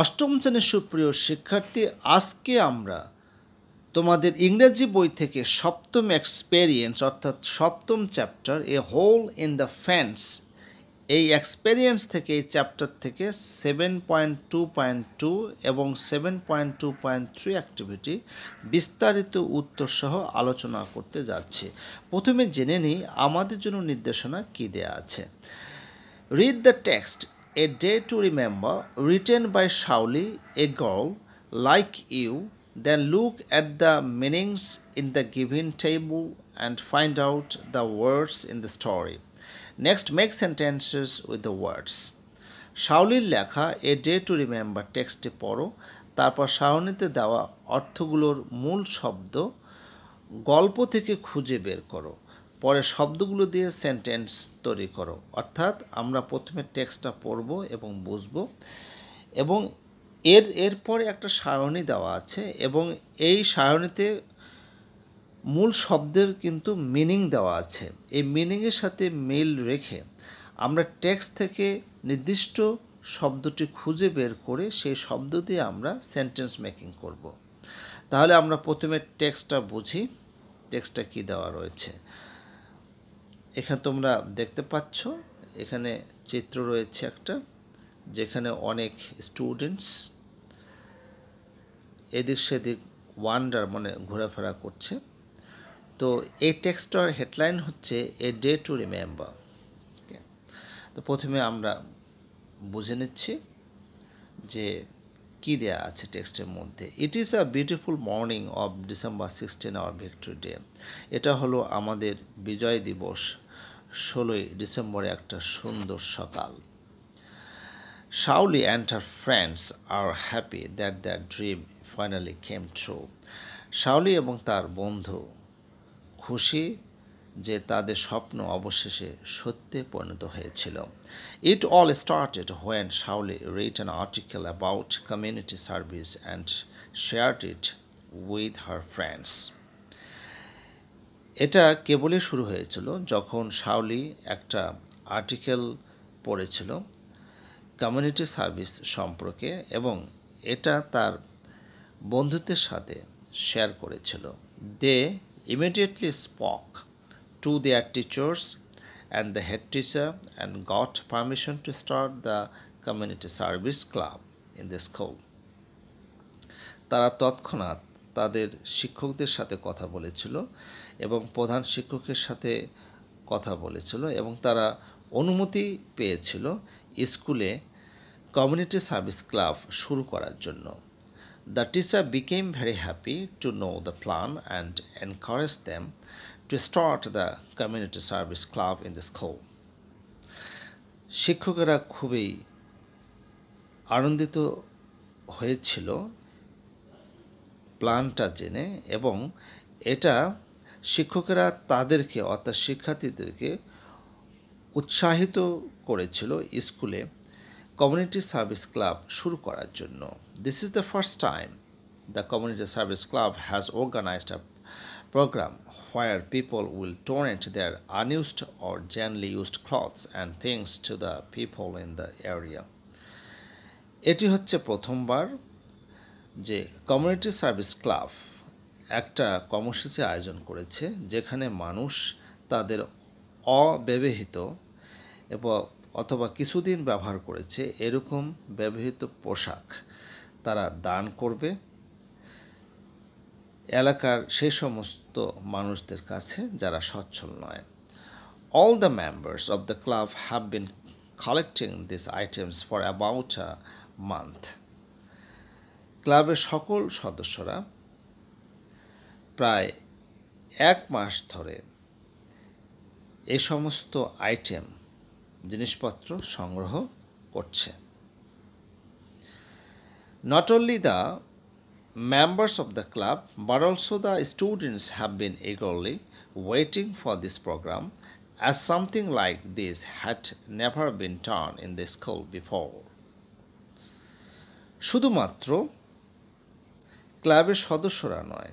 অষ্টম শ্রেণীর সুপ্রিয় শিক্ষার্থী আজকে আমরা তোমাদের ইংরেজি বই থেকে সপ্তম এক্সপেরিয়েন্স অর্থাৎ সপ্তম chapter a hole in the fence এই এক্সপেরিয়েন্স থেকে এই চ্যাপ্টার থেকে seven point two point two এবং seven point two point three activity বিস্তারিত উত্তরসহ আলোচনা করতে যাচ্ছে প্রথমে জেনে নিই আমাদের জন্য নির্দেশনা কী দেয়া আছে read the text a day to remember, written by Shauli, a girl like you, then look at the meanings in the given table and find out the words in the story. Next, make sentences with the words. শাউলির লেখা a day to remember টেক্সটে পড়ো তারপর সাউনিতে দেওয়া অর্থগুলোর মূল শব্দ গল্প থেকে খুঁজে বের করো পরে শব্দগুলো দিয়ে সেন্টেন্স তৈরি করো অর্থাৎ আমরা প্রথমে টেক্সটটা পড়ব এবং বুঝব এবং এর এরপর একটা সারণী দেওয়া আছে এবং এই সারণীতে মূল শব্দের কিন্তু মিনিং দেওয়া আছে এই মিনিংয়ের সাথে মিল রেখে আমরা টেক্সট থেকে নির্দিষ্ট শব্দটি খুঁজে বের করে সেই শব্দ দিয়ে আমরা সেন্টেন্স মেকিং করব। তাহলে আমরা প্রথমে টেক্সটটা বুঝি টেক্সটটা কি দেওয়া রয়েছে এখানে তোমরা দেখতে পাচ্ছ এখানে চিত্র রয়েছে একটা যেখানে অনেক স্টুডেন্টস এদিক সেদিক ওয়ান্ডার মানে ঘোরাফেরা করছে তো এই টেক্সটার হেডলাইন হচ্ছে এ ডে টু রিমেম্বার তো প্রথমে আমরা বুঝে নিচ্ছি যে কী দেয়া আছে টেক্সটের মধ্যে it is a beautiful morning of December sixteen our victory day এটা হলো আমাদের বিজয় দিবস ষোলোই ডিসেম্বরে একটা সুন্দর সকাল Shauli and her friends are happy that their dream finally came true. শাউলি এবং তার বন্ধু খুশি যে তাদের স্বপ্ন অবশেষে সত্যে পরিণত হয়েছিল it all started when Shauli wrote an article about community service and shared it with her friends এটা কেবলই শুরু হয়েছিল যখন শাওলি একটা আর্টিকেল পড়েছিল কমিউনিটি সার্ভিস সম্পর্কে এবং এটা তার বন্ধুত্বের সাথে শেয়ার করেছিল they immediately spoke to their teachers and the head teacher and got permission to start the community service club in the school তারা তৎক্ষণাৎ তাদের শিক্ষকদের সাথে কথা বলেছিল এবং প্রধান শিক্ষকের সাথে কথা বলেছিল এবং তারা অনুমতি পেয়েছিল স্কুলে কমিউনিটি সার্ভিস ক্লাব শুরু করার জন্য the teacher became very happy to know the plan and encourage them to start the community service club in the school শিক্ষকেরা খুবই আনন্দিত হয়েছিল প্ল্যানটা জেনে এবং এটা শিক্ষকেরা তাদেরকে অর্থাৎ শিক্ষার্থীদেরকে উৎসাহিত করেছিল স্কুলে কমিউনিটি সার্ভিস ক্লাব শুরু করার জন্য this is the first time the community service club has organised a program people people to donate their unused or gently used clothes and things to the people in the area এটি হচ্ছে প্রথমবার যে community service club একটা কর্মসূচি আয়োজন করেছে যেখানে মানুষ তাদের অব্যবহৃত এবং অথবা কিছুদিন ব্যবহার করেছে এরকম ব্যবহৃত পোশাক তারা দান করবে এলাকার সেই সমস্ত মানুষদের কাছে যারা সচ্ছল নয় all the members of the club have been collecting this items for about a month ক্লাবের সকল সদস্যরা প্রায় এক মাস ধরে এ সমস্ত আইটেম জিনিসপত্র সংগ্রহ করছে not only the members of the club but also the students have been eagerly waiting for this programme as something like this had never been turn in this school before শুধুমাত্র ক্লাবের সদস্যরা নয়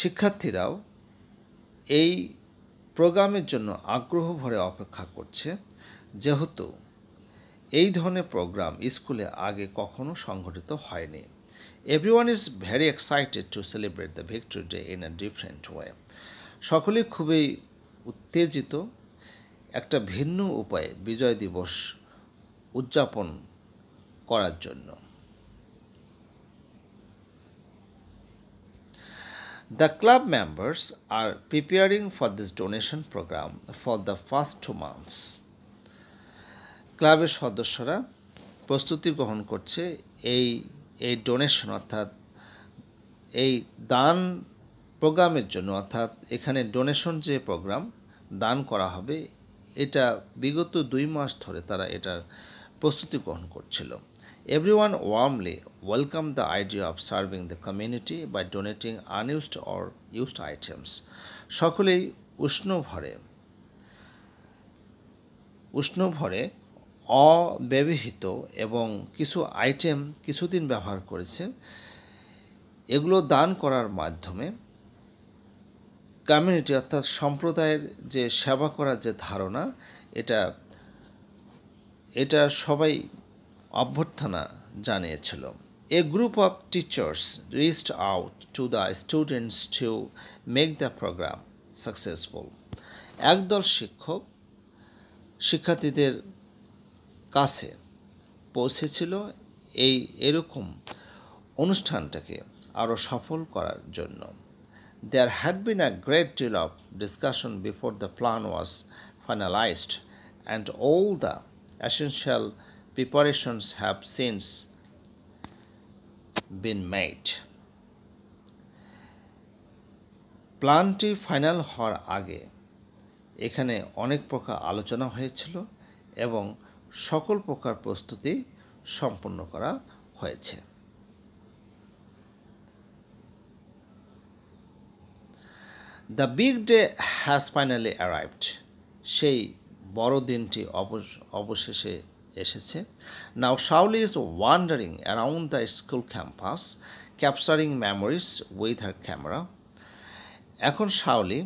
শিক্ষার্থীরাও এই প্রোগ্রামের জন্য আগ্রহ ভরে অপেক্ষা করছে যেহেতু এই ধরনের প্রোগ্রাম স্কুলে আগে কখনো সংঘটিত হয়নি everyone is very excited to celebrate the victory day in a different way সকলেই খুবই উত্তেজিত একটা ভিন্ন উপায়ে বিজয় দিবস উদযাপন করার জন্য The club members are preparing for this donation program for the first two months. ক্লাবের সদস্যরা প্রস্তুতি গ্রহণ করছে এই এই ডোনেশন অর্থাৎ এই দান প্রোগ্রামের জন্য অর্থাৎ এখানে ডোনেশন যে প্রোগ্রাম দান করা হবে এটা বিগত দুই মাস ধরে তারা এটার প্রস্তুতি গ্রহণ করছিল Everyone warmly welcomed the idea of serving the community by donating unused or used items. সকলেই উষ্ণভরে উষ্ণভরে উষ্ণ অব্যবহৃত এবং কিছু আইটেম কিছুদিন ব্যবহার করেছে এগুলো দান করার মাধ্যমে কমিউনিটি অর্থাৎ সম্প্রদায়ের যে সেবা করার যে ধারণা এটা এটা সবাই অভ্যর্থনা জানিয়েছিল a group of teachers reached out to the students to make the programme successful একদল শিক্ষক শিক্ষার্থীদের কাছে পৌঁছেছিল এই এরকম অনুষ্ঠানটাকে আরও সফল করার জন্য there had been a great deal of discussion before the plan was finalised and all the essential preparations have since been made. প্ল্যানটি ফাইনাল হওয়ার আগে এখানে অনেক প্রকার আলোচনা হয়েছিল এবং সকল প্রকার প্রস্তুতি সম্পন্ন করা হয়েছে the big day has finally arrived সেই বড় দিনটি অবশেষে এসেছে now Shauli is wandering around the school campus capturing memories with her camera এখন শাওলি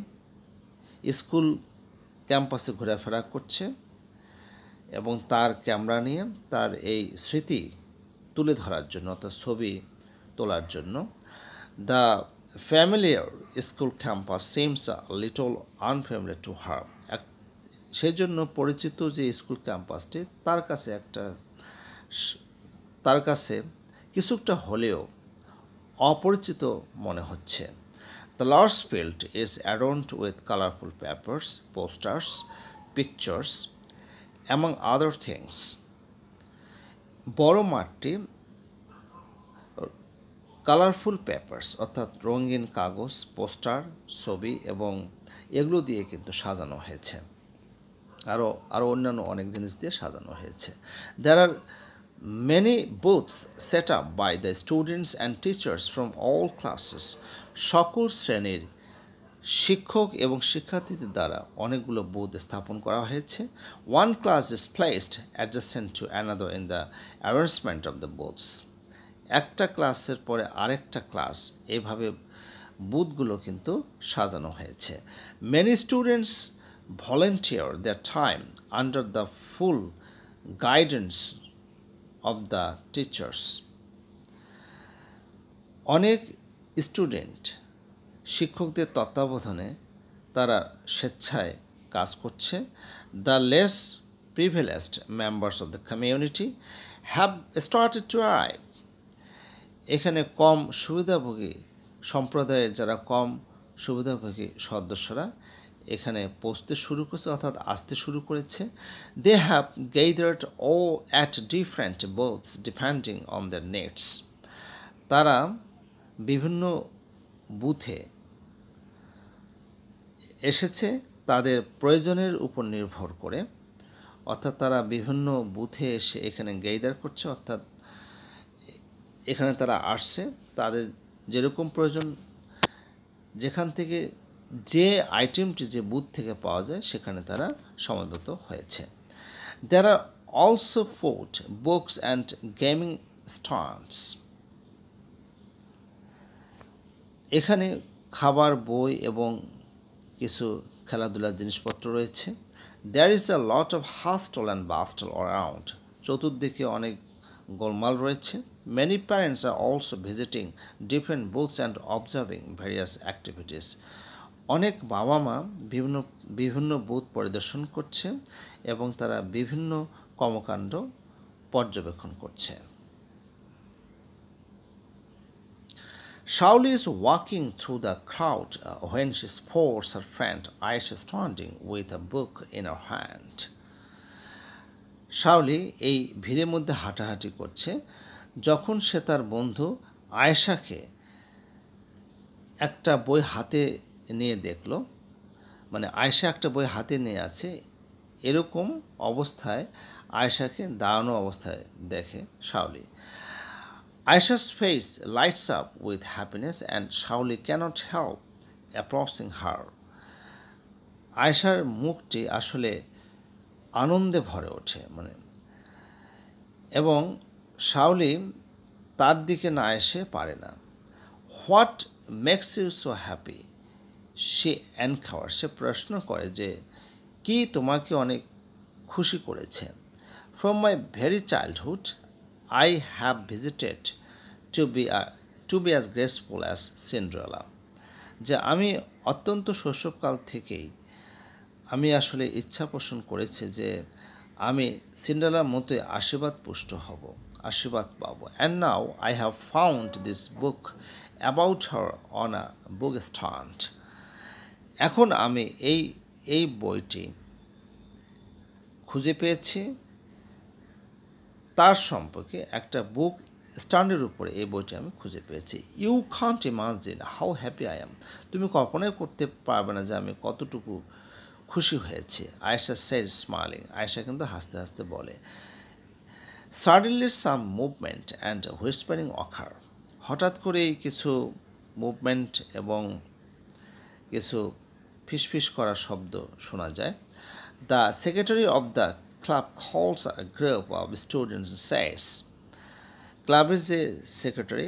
স্কুল ক্যাম্পাসে ঘোরাফেরা করছে এবং তার ক্যামেরা নিয়ে তার এই স্মৃতি তুলে ধরার জন্য অর্থাৎ ছবি তোলার জন্য the familiar school campus seems a little unfamiliar to her সেজন্য পরিচিত যে স্কুল ক্যাম্পাসটি তার কাছে একটা তার কাছে কিছুটা হলেও অপরিচিত মনে হচ্ছে the large field is adorned with colourful papers posters pictures among other things বড় মাঠটি কালারফুল পেপার্স অর্থাৎ রঙিন কাগজ পোস্টার ছবি এবং এগুলো দিয়ে কিন্তু সাজানো হয়েছে আরও আরও অন্যান্য অনেক জিনিস দিয়ে সাজানো হয়েছে there are many booths set up by the students and teachers from all classes সকল শ্রেণীর শিক্ষক এবং শিক্ষার্থীদের দ্বারা অনেকগুলো বুথ স্থাপন করা হয়েছে one class is placed adjacent to another in the arrangement of the booths একটা ক্লাসের পরে আরেকটা ক্লাস এভাবে বুথগুলো কিন্তু সাজানো হয়েছে many students volunteer their time under the full guidance of the teachers. অনেক স্টুডেন্ট শিক্ষকদের তত্ত্বাবধানে তারা স্বেচ্ছায় কাজ করছে the less privileged members of the community have started to arrive এখানে কম সুবিধাভোগী সম্প্রদায়ের যারা কম সুবিধাভোগী সদস্যরা এখানে পৌঁছতে শুরু করেছে অর্থাৎ আসতে শুরু করেছে দে হ্যাভ গেদার্ড ও at different booths depending on the needs তারা বিভিন্ন বুথে এসেছে তাদের প্রয়োজনের উপর নির্ভর করে অর্থাৎ তারা বিভিন্ন বুথে এসে এখানে গেইদার করছে অর্থাৎ এখানে তারা আসছে তাদের যেরকম প্রয়োজন যেখান থেকে যে আইটেমটি যে বুথ থেকে পাওয়া যায় সেখানে তারা সমবেত হয়েছে there are also food books and gaming stands এখানে খাবার বই এবং কিছু খেলাধুলার জিনিসপত্র রয়েছে there is a lot of hustle and bustle around চতুর্দিকে অনেক গোলমাল রয়েছে many parents are also visiting different booths and observing various activities অনেক বাবা মা বিভিন্ন বিভিন্ন বুথ পরিদর্শন করছে এবং তারা বিভিন্ন কর্মকাণ্ড পর্যবেক্ষণ করছে Shauli is walking through the crowd uh, when she spots her friend Aisha standing with a book in her hand. Shaoli এই ভিড়ের মধ্যে হাঁটাহাঁটি করছে যখন সে তার বন্ধু আয়েশাকে একটা বই হাতে নিয়ে দেখলো মানে আয়সা একটা বই হাতে নিয়ে আছে এরকম অবস্থায় আয়সাকে দাঁড়ানো অবস্থায় দেখে Shauli Aisha's face lights up with happiness and Shauli can't help approaching her আয়সার মুখটি আসলে আনন্দে ভরে ওঠে মানে এবং শাওলি তার দিকে না এসে পারে না what makes you so happy সে অ্যান খাওয়ার সে প্রশ্ন করে যে কি তোমাকে অনেক খুশি করেছে from my very childhood I have visited to be to be as graceful as Cinderella যে আমি অত্যন্ত শৈশবকাল থেকেই আমি আসলে ইচ্ছা পোষণ করেছি যে আমি সিন্ড্রেলার মতোই আশীর্বাদ পুষ্ট হব আশীর্বাদ পাব and now I have found this book about her on a book stand এখন আমি এই এই বইটি খুঁজে পেয়েছি তার সম্পর্কে একটা বুক স্ট্যান্ডের উপরে এই বইটি আমি খুঁজে পেয়েছি you can't imagine how happy I am তুমি কল্পনাই করতে পারবে না যে আমি কতটুকু খুশি হয়েছি আয়েশা সেজ স্মাইলিং আয়েশা কিন্তু হাসতে হাসতে বলে suddenly some movement and whispering occur হঠাৎ করেই কিছু মুভমেন্ট এবং কিছু ফিসফিস করার শব্দ শোনা যায় the secretary of the club calls a group of student সেস ক্লাবের যে সেক্রেটারি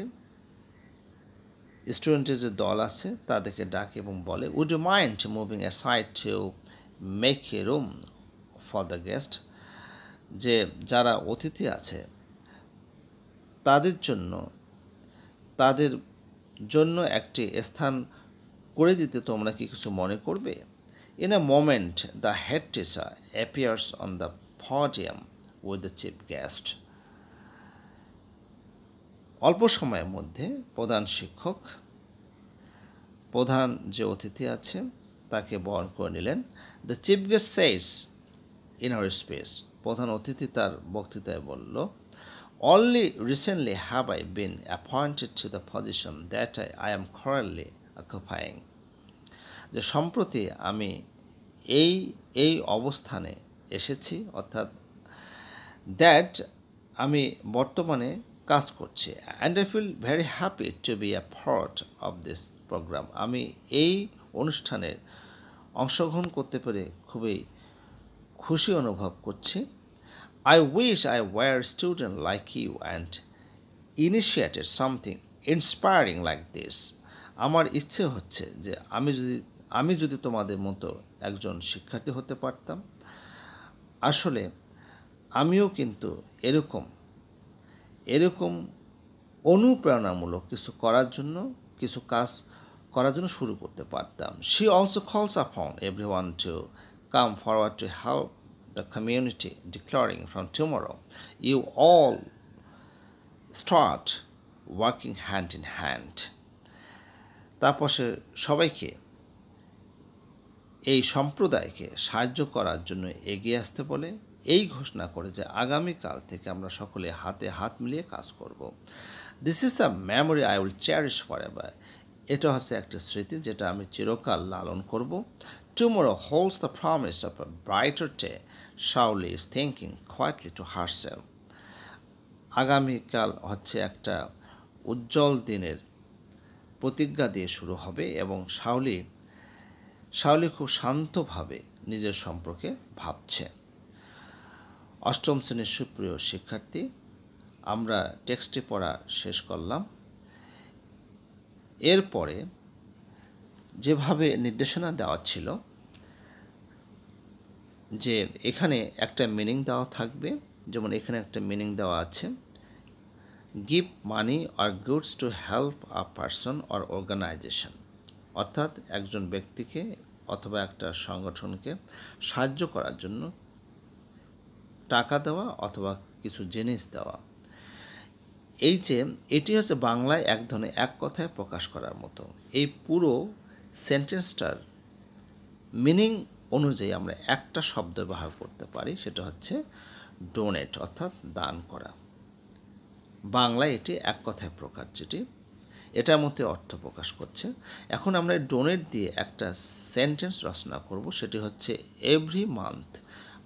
স্টুডেন্টের যে দল আছে তাদেরকে ডাকে এবং বলে would you mind moving aside to make a room for the guest যে যারা অতিথি আছে তাদের জন্য তাদের জন্য একটি স্থান করে দিতে তোমরা কি কিছু মনে করবে in a moment the head teacher appears on the podium with the chief guest অল্প সময়ের মধ্যে প্রধান শিক্ষক প্রধান যে অতিথি আছে তাকে বরণ করে নিলেন the chief guest says in our speech প্রধান অতিথি তার বক্তৃতায় বলল only recently have I been appointed to the position that I I am খরারলি occupying যে সম্প্রতি আমি এই এই অবস্থানে এসেছি অর্থাৎ দ্যাট আমি বর্তমানে কাজ করছি and I feel very happy to be a part of this programme আমি এই অনুষ্ঠানের অংশগ্রহণ করতে পেরে খুবই খুশি অনুভব করছি I wish I were student like you and initiated something inspiring like this আমার ইচ্ছে হচ্ছে যে আমি যদি আমি যদি তোমাদের মতো একজন শিক্ষার্থী হতে পারতাম আসলে আমিও কিন্তু এরকম এরকম অনুপ্রেরণামূলক কিছু করার জন্য কিছু কাজ করার জন্য শুরু করতে পারতাম she also calls upon everyone to come forward to help the community declaring from tomorrow you all start working hand in hand তাপসের সবাইকে এই সম্প্রদায়কে সাহায্য করার জন্য এগিয়ে আসতে বলে এই ঘোষণা করে যে আগামীকাল থেকে আমরা সকলে হাতে হাত মিলিয়ে কাজ করব। This is a memory I will cherish forever এটা হচ্ছে একটা স্মৃতি যেটা আমি চিরকাল লালন করব tomorrow holds the promise of brighter টে Shaoli is thinking quietly to herself আগামীকাল হচ্ছে একটা উজ্জ্বল দিনের প্রতিজ্ঞা দিয়ে শুরু হবে এবং শাওলি শাওলি খুব শান্তভাবে নিজের সম্পর্কে ভাবছে অষ্টম শ্রেণীর সুপ্রিয় শিক্ষার্থী আমরা টেক্সটে পড়া শেষ করলাম এরপরে যেভাবে নির্দেশনা দেওয়া ছিল যে এখানে একটা মিনিং দেওয়া থাকবে যেমন এখানে একটা মিনিং দেওয়া আছে give money or goods to help a person or organisation অর্থাৎ একজন ব্যক্তিকে অথবা একটা সংগঠনকে সাহায্য করার জন্য টাকা দেওয়া অথবা কিছু জিনিস দেওয়া এই যে এটি হচ্ছে বাংলায় এক ধরনের এক কথায় প্রকাশ করার মতো এই পুরো সেন্টেন্সটার মিনিং অনুযায়ী আমরা একটা শব্দ ব্যবহার করতে পারি সেটা হচ্ছে ডোনেট অর্থাৎ দান করা বাংলায় এটি এক কথায় প্রকার যেটি এটার মধ্যে অর্থ প্রকাশ করছে এখন আমরা ডোনেট দিয়ে একটা সেন্টেন্স রচনা করব সেটি হচ্ছে every month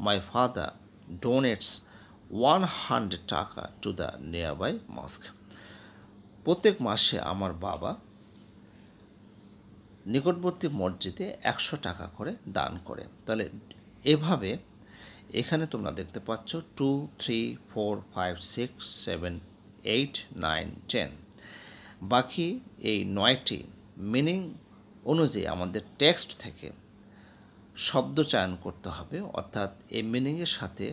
my father donates one hundred taka to the nearby mosque প্রত্যেক মাসে আমার বাবা নিকটবর্তী মসজিদে একশো টাকা করে দান করে তাহলে এভাবে এখানে তোমরা দেখতে পাচ্ছ two three four five six seven eight nine ten বাকি এই নয়টি মিনিং অনুযায়ী আমাদের টেক্সট থেকে শব্দ চয়ন করতে হবে অর্থাৎ এই মিনিংয়ের সাথে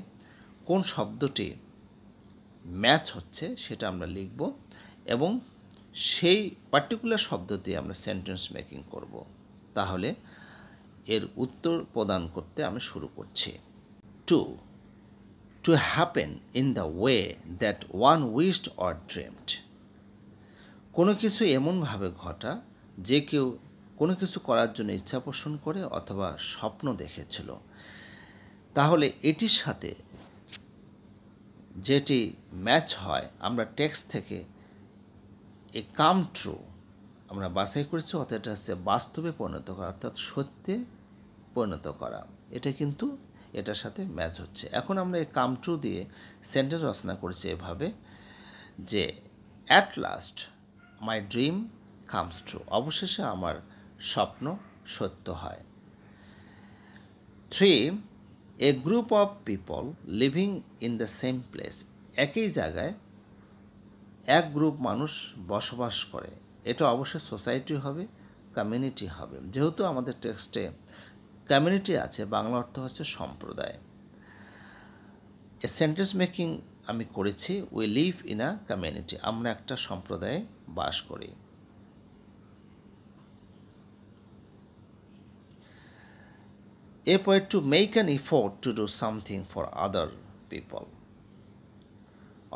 কোন শব্দটি ম্যাচ হচ্ছে সেটা আমরা লিখব এবং সেই পার্টিকুলার শব্দ দিয়ে আমরা সেন্টেন্স মেকিং করব তাহলে এর উত্তর প্রদান করতে আমি শুরু করছি to to happen in the way that one wished or dreamed কোনো কিছু এমনভাবে ঘটা যে কেউ কোনো কিছু করার জন্য ইচ্ছা পোষণ করে অথবা স্বপ্ন দেখেছিল তাহলে এটির সাথে যেটি ম্যাচ হয় আমরা টেক্সট থেকে এ কাম ট্রু আমরা বাছাই করেছি অর্থাৎ এটা হচ্ছে বাস্তবে পরিণত করা অর্থাৎ সত্যে পরিণত করা এটা কিন্তু এটার সাথে ম্যাচ হচ্ছে এখন আমরা এই কাম টু দিয়ে সেন্টেন্স রচনা করছি এভাবে যে at last my dream comes true অবশেষে আমার স্বপ্ন সত্য হয় three a group of people living in the same place একই জায়গায় এক গ্রুপ মানুষ বসবাস করে এটা অবশ্যই সোসাইটি হবে কমিউনিটি হবে যেহেতু আমাদের টেক্সটে কমিউনিটি আছে বাংলা অর্থ হচ্ছে সম্প্রদায় এ সেন্টেন্স মেকিং আমি করেছি we live in a community আমরা একটা সম্প্রদায়ে বাস করি এরপরে to make an effort to do something for other people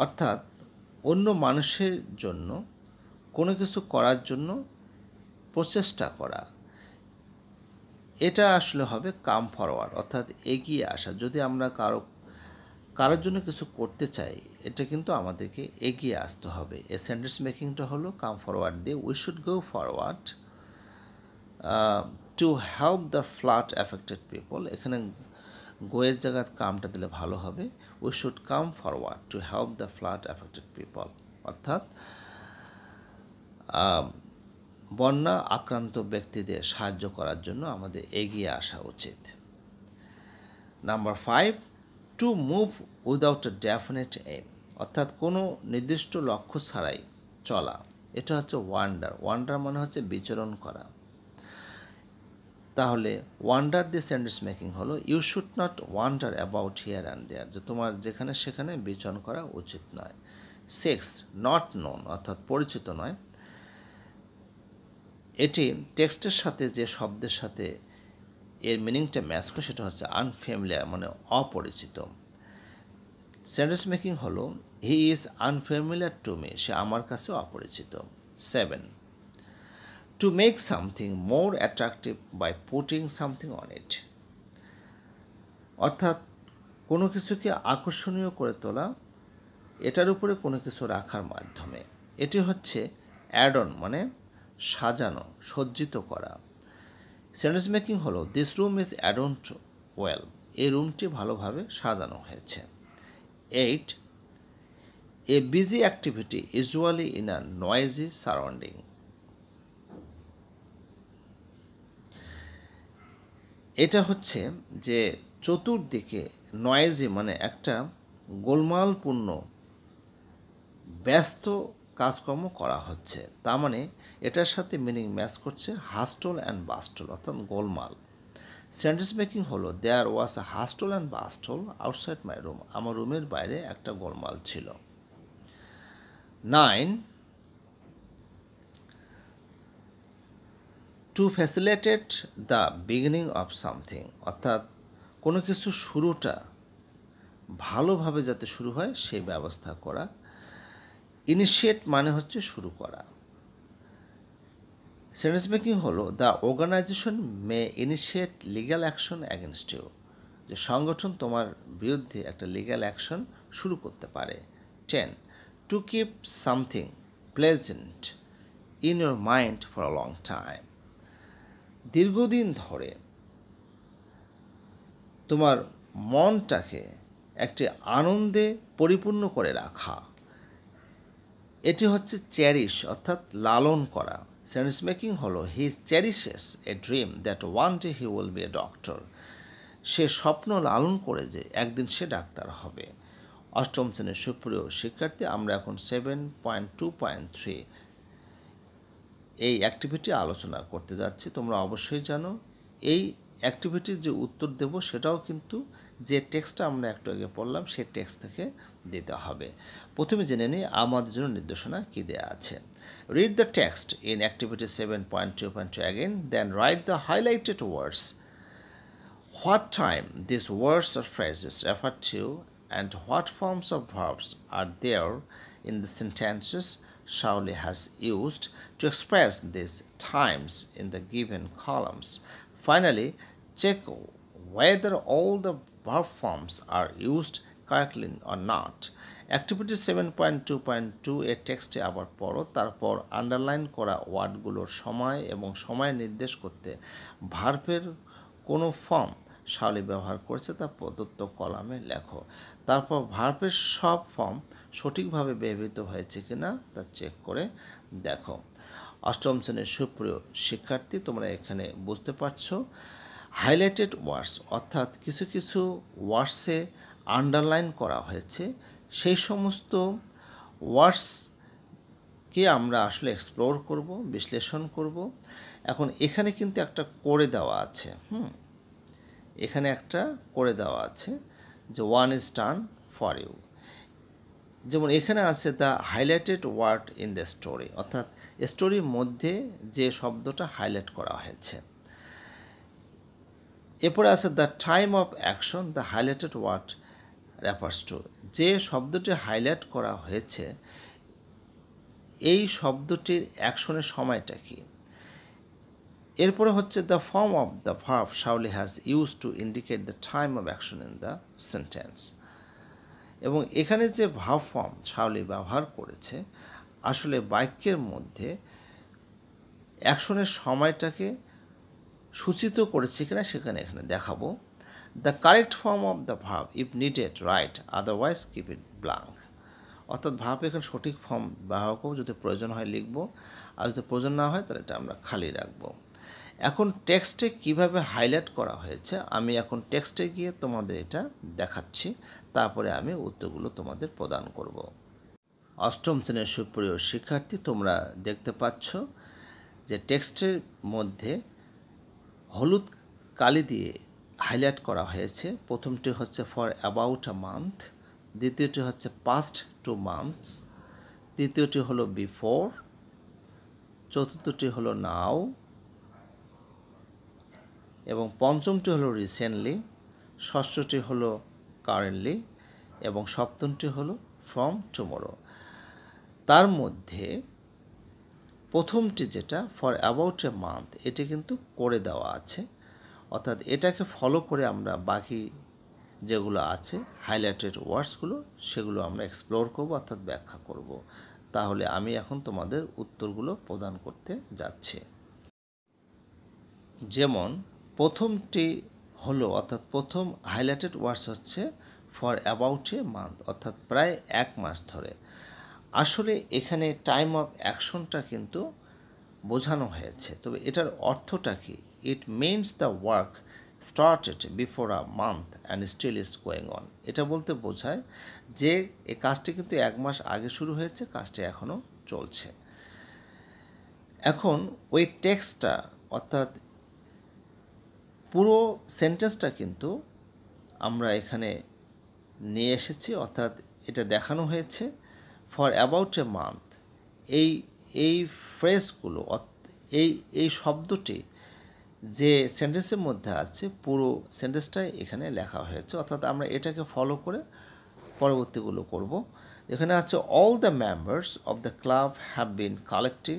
অর্থাৎ অন্য মানুষের জন্য কোনো কিছু করার জন্য প্রচেষ্টা করা এটা আসলে হবে কাম ফরওয়ার্ড অর্থাৎ এগিয়ে আসা যদি আমরা কারো কারোর জন্য কিছু করতে চাই এটা কিন্তু আমাদেরকে এগিয়ে আসতে হবে এ সেন্টেন্স মেকিংটা হলো কাম ফরওয়ার্ড দিয়ে we should go forward to help the flood affected people এখানে গোয়ের জায়গায় কামটা দিলে ভালো হবে we should come forward to help the flood affected people অর্থাৎ বন্যা আক্রান্ত ব্যক্তিদের সাহায্য করার জন্য আমাদের এগিয়ে আসা উচিত number five to move without a definite aim অর্থাৎ কোনো নির্দিষ্ট লক্ষ্য ছাড়াই চলা এটা হচ্ছে ওয়ান্ডার ওয়ান্ডার মানে হচ্ছে বিচরণ করা তাহলে ওয়ান্ডার দি সেন্টেন্স মেকিং হলো you should not wander about here and there যে তোমার যেখানে সেখানে বিচরণ করা উচিত নয় সিক্স নট নোন অর্থাৎ পরিচিত নয় এটি টেক্সটের সাথে যে শব্দের সাথে এর মিনিংটা ম্যাচ করে সেটা হচ্ছে আনফ্যামিলিয়ার মানে অপরিচিত স্যান্ডেজ মেকিং হলো he is unfamiliar to me সে আমার কাছে অপরিচিত seven to make something more attractive by putting something on it অর্থাৎ কোনো কিছুকে আকর্ষণীয় করে তোলা এটার উপরে কোনো কিছু রাখার মাধ্যমে এটি হচ্ছে অ্যাড অন মানে সাজানো সজ্জিত করা সেন্টেন্স মেকিং হলো this room is adorned well এই রুমটি ভালোভাবে সাজানো হয়েছে eight a busy activity usually in a noisy surrounding এটা হচ্ছে যে চতুর্দিকে নয়েজি মানে একটা গোলমালপূর্ণ ব্যস্ত কাজকর্ম করা হচ্ছে তার মানে এটার সাথে মিনিং ম্যাচ করছে হাস্টল অ্যান্ড বাস্টল অর্থাৎ গোলমাল সেন্টেন্স মেকিং হলো there was a hustle and bustle outside my room আমার রুমের বাইরে একটা গোলমাল ছিল nine to facilitated the beginning of something অর্থাৎ কোনো কিছু শুরুটা ভালোভাবে যাতে শুরু হয় সেই ব্যবস্থা করা ইনিশিয়েট মানে হচ্ছে শুরু করা সেন্টেন্স মেকিং হলো the organisation may initiate legal action against you যে সংগঠন তোমার বিরুদ্ধে একটা লিগ্যাল অ্যাকশন শুরু করতে পারে ten to keep something pleasant in your mind for a long time দীর্ঘদিন ধরে তোমার মনটাকে একটি আনন্দে পরিপূর্ণ করে রাখা এটি হচ্ছে চ্যারিশ অর্থাৎ লালন করা সেন্স মেকিং হলো he cherishes a dream that one day he will be a doctor সে স্বপ্ন লালন করে যে একদিন সে ডাক্তার হবে অষ্টম শ্রেণীর সুপ্রিয় শিক্ষার্থী আমরা এখন seven point two point three এই অ্যাক্টিভিটি আলোচনা করতে যাচ্ছি তোমরা অবশ্যই জানো এই অ্যাক্টিভিটির যে উত্তর দেব সেটাও কিন্তু যে টেক্সটটা আমরা একটু আগে পড়লাম সেই টেক্সট থেকে দিতে হবে প্রথমে জেনে নিই আমাদের জন্য নির্দেশনা কী দেওয়া আছে read the text in activity seven point two point two again then write the highlighted words what time this words are phrases refer to and what forms of verbs are there in the sentences Shaoli has used to express this times in the given columns. Finally check whether all the verb forms are used correctly or not activity seven point two point two এর টেক্সটে আবার পড়ো তারপর underline করা ওয়ার্ডগুলোর সময় এবং সময় নির্দেশ করতে ভার্ভের কোনো ফর্ম শালি ব্যবহার করেছে তা প্রদত্ত কলামে লেখো তারপর ভার্ভের সব ফর্ম সঠিকভাবে ব্যবহৃত হয়েছে কিনা তা চেক করে দেখো অষ্টম শ্রেণীর সুপ্রিয় শিক্ষার্থী তোমরা এখানে বুঝতে পারছো হাইলাইটেড ওয়ার্ডস অর্থাৎ কিছু কিছু ওয়ার্ডসে আন্ডারলাইন করা হয়েছে সেই সমস্ত ওয়ার্ডসকে আমরা আসলে এক্সপ্লোর করব বিশ্লেষণ করব এখন এখানে কিন্তু একটা করে দেওয়া আছে হুম এখানে একটা করে দেওয়া আছে যে one is turn for you যেমন এখানে আছে the highlighted word in the story অর্থাৎ স্টোরির মধ্যে যে শব্দটা হাইলাইট করা হয়েছে এরপরে আছে the time of action the highlighted word refers to যে শব্দটি হাইলাইট করা হয়েছে এই শব্দটির অ্যাকশনের সময়টা কি এরপরে হচ্ছে the form of the verb Shaoli has use to indicate the time of action in the sentence এবং এখানে যে ভাব ফর্ম শাউলি ব্যবহার করেছে আসলে বাক্যের মধ্যে অ্যাকশনের সময়টাকে সূচিত করেছে কিনা সেখানে এখানে দেখাবো the correct form of the verb if needed write otherwise keep it blank অর্থাৎ ভাব এখানে সঠিক ফর্ম ব্যবহার করবো যদি প্রয়োজন হয় লিখব আর যদি প্রয়োজন না হয় তাহলে এটা আমরা খালি রাখবো এখন টেক্সটে কিভাবে হাইলাইট করা হয়েছে আমি এখন টেক্সটে গিয়ে তোমাদের এটা দেখাচ্ছি তারপরে আমি উত্তরগুলো তোমাদের প্রদান করব অষ্টম শ্রেণীর সুপ্রিয় শিক্ষার্থী তোমরা দেখতে পাচ্ছ যে টেক্সটের মধ্যে হলুদ কালি দিয়ে হাইলাইট করা হয়েছে প্রথমটি হচ্ছে ফর অ্যাবাউট আ মান্থ দ্বিতীয়টি হচ্ছে পাস্ট টু মান্থস তৃতীয়টি হলো বিফোর চতুর্থটি হলো নাও এবং পঞ্চমটি হলো রিসেন্টলি ষষ্ঠটি হলো কারেন্টলি এবং সপ্তমটি হলো ফ্রম টুমোরো তার মধ্যে প্রথমটি যেটা ফর অ্যাবাউট এ মান্থ এটি কিন্তু করে দেওয়া আছে অর্থাৎ এটাকে ফলো করে আমরা বাকি যেগুলো আছে হাইলাইটেড ওয়ার্ডসগুলো সেগুলো আমরা এক্সপ্লোর করবো অর্থাৎ ব্যাখ্যা করব তাহলে আমি এখন তোমাদের উত্তরগুলো প্রদান করতে যাচ্ছি যেমন প্রথমটি হলো অর্থাৎ প্রথম হাইলাইটেড ওয়ার্ডস হচ্ছে ফর অ্যাবাউট এ মান্থ অর্থাৎ প্রায় এক মাস ধরে আসলে এখানে টাইম অফ অ্যাকশনটা কিন্তু বোঝানো হয়েছে তবে এটার অর্থটা কি it means the work started before a month and still is going on এটা বলতে বোঝায় যে এই কাজটি কিন্তু এক মাস আগে শুরু হয়েছে কাজটি এখনও চলছে এখন ওই টেক্সটটা অর্থাৎ পুরো সেন্টেন্সটা কিন্তু আমরা এখানে নিয়ে এসেছি অর্থাৎ এটা দেখানো হয়েছে ফর অ্যাবাউট এ মান্থ এই এই ফ্রেসগুলো এই এই শব্দটি যে সেন্টেন্সের মধ্যে আছে পুরো সেন্টেন্সটাই এখানে লেখা হয়েছে অর্থাৎ আমরা এটাকে ফলো করে পরবর্তীগুলো করব এখানে আছে all the members of the club have been collecting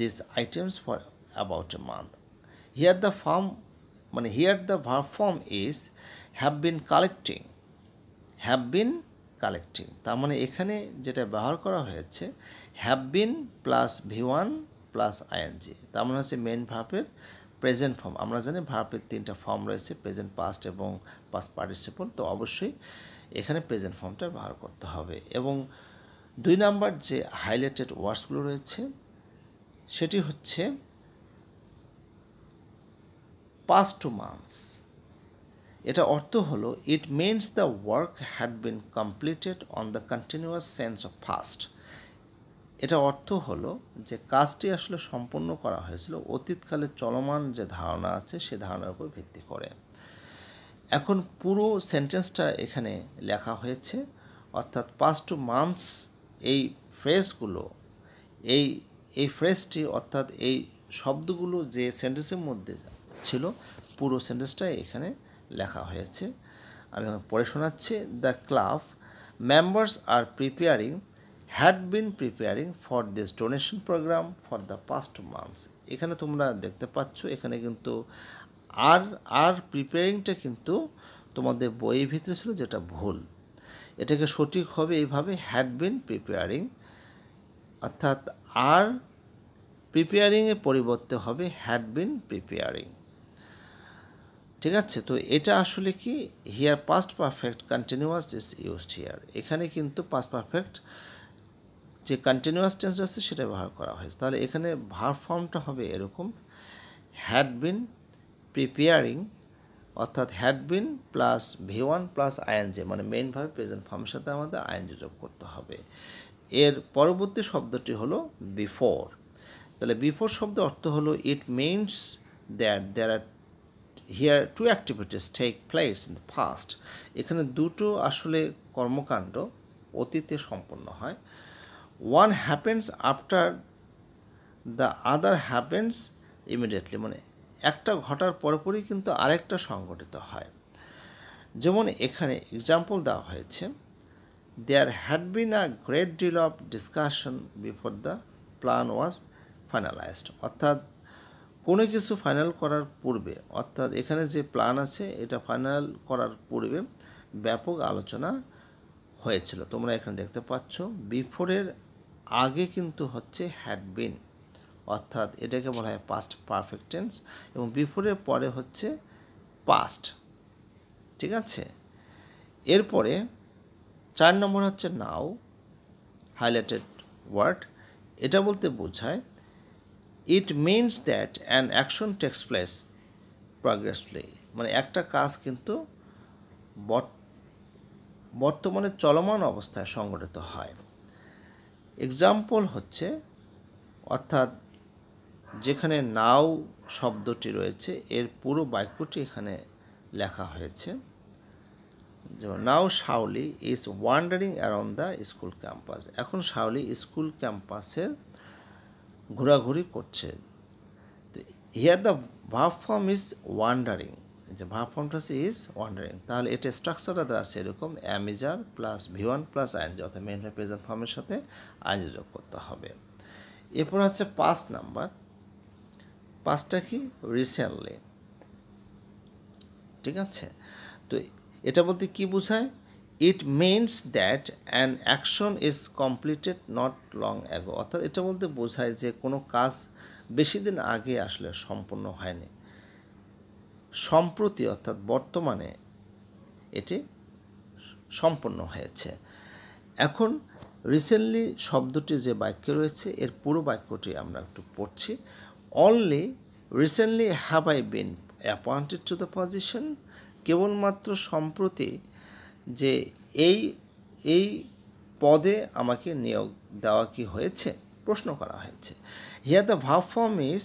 this items for about a month here the form মানে here the verb form is have been collecting have been collecting তার মানে এখানে যেটা ব্যবহার করা হয়েছে have been plus V one plus ING তার মানে হচ্ছে মেন ভার্বের প্রেজেন্ট ফর্ম আমরা জানি ভার্পের তিনটা ফর্ম রয়েছে প্রেজেন্ট পাস্ট এবং পাস্ট পার্টিসিপেন্ট তো অবশ্যই এখানে প্রেজেন্ট ফর্মটা ব্যবহার করতে হবে এবং দুই নাম্বার যে হাইলাইটেড ওয়ার্ডসগুলো রয়েছে সেটি হচ্ছে পাস্ট টু মান্থস এটা অর্থ হলো it means the work had been completed on the continuous sense of past এটা অর্থ হলো যে কাজটি আসলে সম্পন্ন করা হয়েছিল অতীতকালে চলমান যে ধারণা আছে সে ধারণার উপর ভিত্তি করে এখন পুরো সেন্টেন্সটা এখানে লেখা হয়েছে অর্থাৎ পাস্ট টু মান্থস এই ফ্রেজগুলো এই এই ফ্রেজটি অর্থাৎ এই শব্দগুলো যে সেন্টেন্সের মধ্যে ছিল পুরো সেন্টেন্সটাই এখানে লেখা হয়েছে আমি পড়ে শোনাচ্ছি the club members are preparing had been preparing for this donation program for the past months এখানে তোমরা দেখতে পাচ্ছ এখানে কিন্তু আর আর প্রিপেয়ারিংটা কিন্তু তোমাদের বইয়ের ভিতরে ছিল যেটা ভুল এটাকে সঠিক হবে এইভাবে হ্যাড বিন প্রিপেয়ারিং অর্থাৎ আর প্রিপেয়ারিংয়ের পরিবর্তে হবে হ্যাড বিন প্রিপেয়ারিং ঠিক আছে তো এটা আসলে কি here past perfect continuous is used here এখানে কিন্তু পাস্ট পারফেক্ট যে কন্টিনিউয়াস টেন্স আছে সেটা ব্যবহার করা হয়েছে তাহলে এখানে ভার ফর্মটা হবে এরকম হ্যাড বিন প্রিপেয়ারিং অর্থাৎ had been plus V one plus ING মানে মেইনভাবে প্রেজেন্ট ফর্মের সাথে আমাদের আইএনজে যোগ করতে হবে এর পরবর্তী শব্দটি হলো বিফোর তাহলে বিফোর শব্দের অর্থ হলো it means that there are here two activities take place in the past এখানে দুটো আসলে কর্মকাণ্ড অতীতে সম্পন্ন হয় one happens after the other happens immediately মানে একটা ঘটার পরপরই কিন্তু আরেকটা সংগঠিত হয় যেমন এখানে এক্সাম্পল দেওয়া হয়েছে there had been a great deal of discussion before the plan was finalised অর্থাৎ কোনো কিছু ফাইনাল করার পূর্বে অর্থাৎ এখানে যে প্ল্যান আছে এটা ফাইনাল করার পূর্বে ব্যাপক আলোচনা হয়েছিল তোমরা এখানে দেখতে পাচ্ছ বিফোরের আগে কিন্তু হচ্ছে হ্যাড বিন অর্থাৎ এটাকে বলা হয় পাস্ট পারফেক্ট টেন্স এবং বিফোরের পরে হচ্ছে পাস্ট ঠিক আছে এরপরে চার নম্বর হচ্ছে নাও হাইলাইটেড ওয়ার্ড এটা বলতে বোঝায় it means that an action takes place progressively মানে একটা কাজ কিন্তু বর্তমানে চলমান অবস্থায় সংগঠিত হয় এক্সাম্পল হচ্ছে অর্থাৎ যেখানে নাও শব্দটি রয়েছে এর পুরো বাক্যটি এখানে লেখা হয়েছে যেমন now Shaoli is wandering around the school campus এখন শাওলি স্কুল ক্যাম্পাসের ঘোরাঘুরি করছে তো here the verb form is wandering যে ভাব ফর্মটা ইজ ওয়ান্ডারিং তাহলে এটা স্ট্রাকচারটা দেওয়া আছে am is are plus V one plus ING অর্থাৎ মেন প্রেজেন্ট ফর্মের সাথে আইন যোগ করতে হবে এরপর হচ্ছে পাঁচ নাম্বার পাঁচটা কি রিসেন্টলি ঠিক আছে তো এটা বলতে কি বোঝায় it means that an action is completed not long ago অর্থাৎ এটা বলতে বোঝায় যে কোনো কাজ বেশি দিন আগে আসলে সম্পন্ন হয়নি সম্প্রতি অর্থাৎ বর্তমানে এটি সম্পন্ন হয়েছে এখন রিসেন্টলি শব্দটি যে বাক্যে রয়েছে এর পুরো বাক্যটি আমরা একটু পড়ছি only recently have I been appointed to the position কেবলমাত্র সম্প্রতি যে এই এই পদে আমাকে নিয়োগ দেওয়া কি হয়েছে প্রশ্ন করা হয়েছে here the verb form is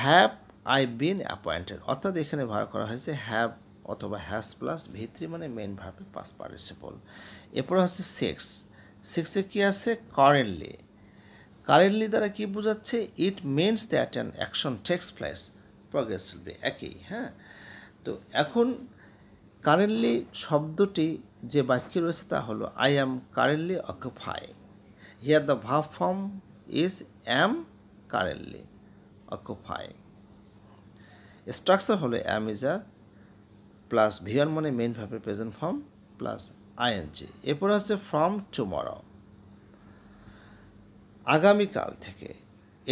have I been appointed অর্থাৎ এখানে ভাড়া করা হয়েছে হ্যাভ অথবা হ্যাস প্লাস ভিত্রি মানে মেন ভাবে পাস পার্টিসিপল এরপরে হচ্ছে সিক্স সিক্সে কী আছে কারেন্টলি কারেন্টলি দ্বারা কী বোঝাচ্ছে it means that an action takes place progressively একই হ্যাঁ তো এখন কারেন্টলি শব্দটি যে বাক্যে রয়েছে তা হলো I am currently occupy here the verb form is am currently occupy structure হলো am is are plus V one মানে main verb present form plus ING এরপর আছে ফ্রম টুমরো আগামীকাল থেকে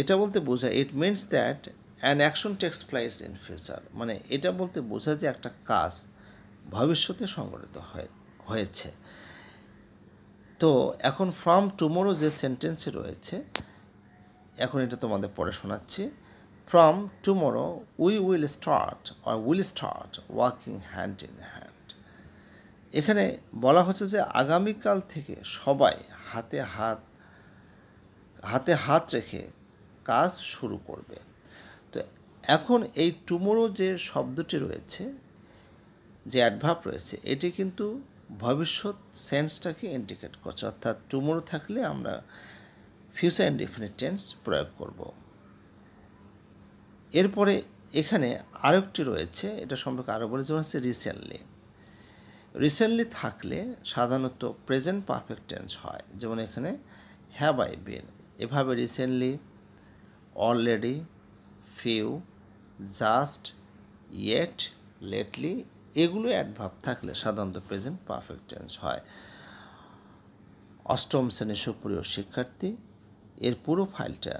এটা বলতে বোঝায় it means that an action takes place in future মানে এটা বলতে বোঝায় যে একটা কাজ ভবিষ্যতে সংগঠিত হয়েছে তো এখন ফ্রম টুমোরো যে সেন্টেন্সে রয়েছে এখন এটা তোমাদের পড়ে শোনাচ্ছি from tomorrow we will start are will start walking hand in hand এখানে বলা হচ্ছে যে আগামীকাল থেকে সবাই হাতে হাত হাতে হাত রেখে কাজ শুরু করবে তো এখন এই টুমোরো যে শব্দটি রয়েছে যে অ্যাডভাব রয়েছে এটি কিন্তু ভবিষ্যৎ সেন্সটাকে ইন্ডিকেট করছে অর্থাৎ টুমোরো থাকলে আমরা ফিউচার ইন্ডিফিনিট টেন্স প্রয়োগ করব এরপরে এখানে আরেকটি রয়েছে এটা সম্পর্কে আরও বলে যেমন হচ্ছে রিসেন্টলি রিসেন্টলি থাকলে সাধারণত প্রেজেন্ট পারফেক্ট টেন্স হয় যেমন এখানে হ্যাভ আই বিন এভাবে recently already few just yet lately এগুলো অ্যাডভাব থাকলে সাধারণত প্রেজেন্ট পারফেক্ট টেন্স হয় অষ্টম শ্রেণীর সুপ্রিয় শিক্ষার্থী এর পুরো ফাইলটা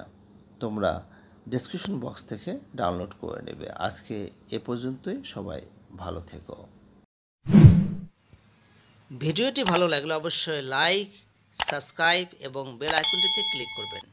তোমরা ডিসক্রিপশন বক্স থেকে ডাউনলোড করে নেবে আজকে এ পর্যন্তই সবাই ভালো থেকো ভিডিওটি ভালো লাগলে অবশ্যই লাইক সাবস্ক্রাইব এবং বেল আইকনটিতে ক্লিক করবেন